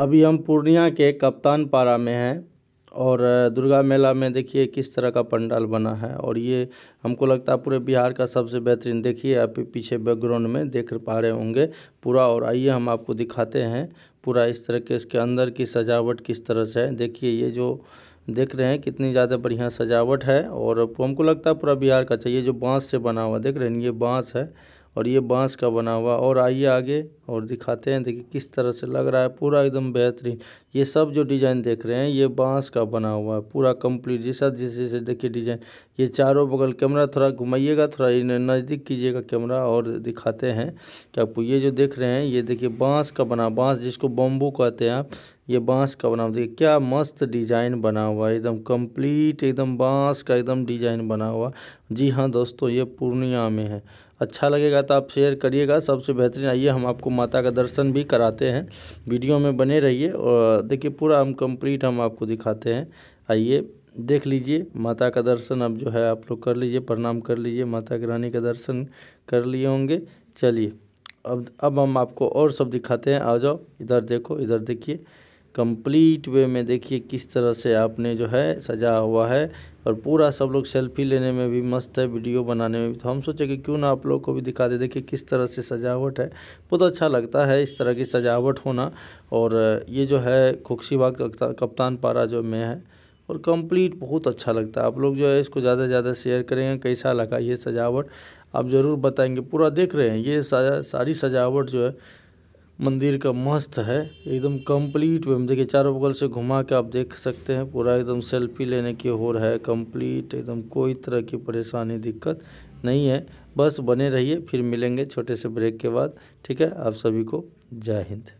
अभी हम पूर्णिया के कप्तान पारा में हैं और दुर्गा मेला में देखिए किस तरह का पंडाल बना है और ये हमको लगता है पूरे बिहार का सबसे बेहतरीन देखिए आप पीछे बैकग्राउंड में देख पा रहे होंगे पूरा और आइए हम आपको दिखाते हैं पूरा इस तरह के इसके अंदर की सजावट किस तरह से है देखिए ये जो देख रहे हैं कितनी ज़्यादा बढ़िया सजावट है और हमको लगता है पूरा बिहार का चाहिए जो बाँस से बना हुआ देख रहे हैं ये बाँस है और ये बांस का बना हुआ और आइए आगे और दिखाते हैं देखिए किस तरह से लग रहा है पूरा एकदम बेहतरीन ये सब जो डिज़ाइन देख रहे हैं ये बांस का बना हुआ है पूरा कंप्लीट जैसा जैसे जैसे देखिए डिज़ाइन ये चारों बगल कैमरा थोड़ा घुमाइएगा थोड़ा इन्हें नज़दीक कीजिएगा कैमरा और दिखाते हैं कि आपको ये जो देख रहे हैं ये देखिए बाँस का बना बांस जिसको बम्बू कहते हैं आप ये बांस का बना हुआ देखिए क्या मस्त डिजाइन बना हुआ है एकदम कंप्लीट एकदम बांस का एकदम डिजाइन बना हुआ जी हाँ दोस्तों ये पूर्णिया में है अच्छा लगेगा तो आप शेयर करिएगा सबसे बेहतरीन आइए हम आपको माता का दर्शन भी कराते हैं वीडियो में बने रहिए और देखिए पूरा हम कंप्लीट हम आपको दिखाते हैं आइए देख लीजिए माता का दर्शन अब जो है आप लोग कर लीजिए प्रणाम कर लीजिए माता की रानी का दर्शन कर लिए होंगे चलिए अब अब हम आपको और सब दिखाते हैं आ जाओ इधर देखो इधर देखिए कंप्लीट वे में देखिए किस तरह से आपने जो है सजा हुआ है और पूरा सब लोग सेल्फी लेने में भी मस्त है वीडियो बनाने में भी तो हम सोचे कि क्यों ना आप लोग को भी दिखा दे देखिए किस तरह से सजावट है बहुत अच्छा लगता है इस तरह की सजावट होना और ये जो है बाग कप्तान पारा जो में है और कंप्लीट बहुत अच्छा लगता है आप लोग जो है इसको ज़्यादा से ज़्यादा शेयर करेंगे कैसा लगा ये सजावट आप ज़रूर बताएंगे पूरा देख रहे हैं ये सारी सजावट जो है मंदिर का मस्त है एकदम कंप्लीट वे में देखिए चारों बगल से घुमा के आप देख सकते हैं पूरा एकदम सेल्फी लेने की रहा है कंप्लीट एकदम कोई तरह की परेशानी दिक्कत नहीं है बस बने रहिए फिर मिलेंगे छोटे से ब्रेक के बाद ठीक है आप सभी को जय हिंद